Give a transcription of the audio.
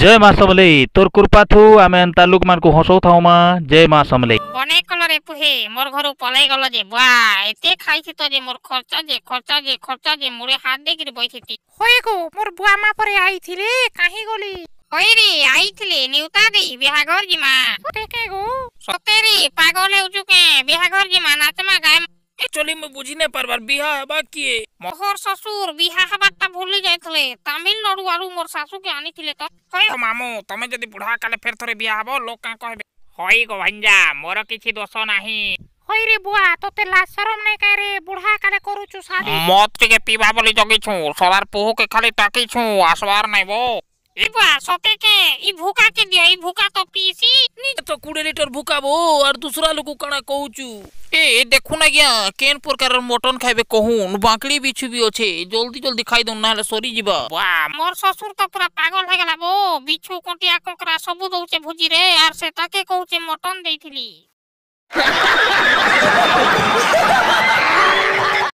জয় মা সমলে তোর কৃপা থু আমি এন্তা লোক মানুষ হসৌ মা জয় মা সমলে অনেক কলরে পুহে মোর ঘর পলাই গল যে বা এতে খাইছি তো যে মোর খরচা যে খরচা যে খরচা যে মোরে হাত দেখিরে বইছিতি হই গো মোর বুয়া মা পরে আইছিলে কাহি গলি হই রে আইছিলে নিউতা দেই বিহাগর জিমা টেকে গো সতে রে পাগল হেউচু কে বিহাগর জিমা নাচমা একচুয়ালি মুই বুঝি না পারবার বিহা হবা কি মোহর শাশুর বিহা হবারটা ভুলি যাইতলে তামিলনাড়ু আর মোর শাশুকে আনিছিলে তো হয় মামু তুমি যদি বুড়া কালে ফের থরে বিয়া হব লোক কাঁ কহবে হই গো ভাঞ্জা মোর কিছু দোষ নাহি হই রে বুয়া তোতে লাজ শরম নাই কাই রে বুড়া কালে করুছু শাদি মদ টিকে পিবা বলি জগিছু সবার পুহুকে খালি টাকিছু আসবার নাই বো এ বুয়া সতে কে ই ভুকা কে দিয়া ই ভুকা তো পিসি କୋଡ଼ିଏ ଲିଟର ଭୁକାବୋ ଆର୍ ଦୁସରା ଲୋକ କାଣା କହୁଛୁ ଏ ଦେଖୁନ୍ ଆଜ୍ଞା କେନ୍ ପ୍ରକାରର ମଟନ୍ ଖାଇବେ କହୁନ୍ ବାଙ୍କଡ଼ି ବିଛୁ ବି ଅଛେ ଜଲ୍ଦି ଜଲ୍ଦି ଖାଇଦଉନ୍ ନହେଲେ ସରିଯିବା ମୋର ଶ୍ୱଶୁର ତ ପୁରା ପାଗଳ ହେଇଗଲା ବୋ ବିଛୁ କଣ୍ଟିଆ କଙ୍କରା ସବୁ ଦଉଛେ ଭୋଜିରେ ଆର୍ ସେ ତାକେ କହୁଛେ ମଟନ୍ ଦେଇଥିଲି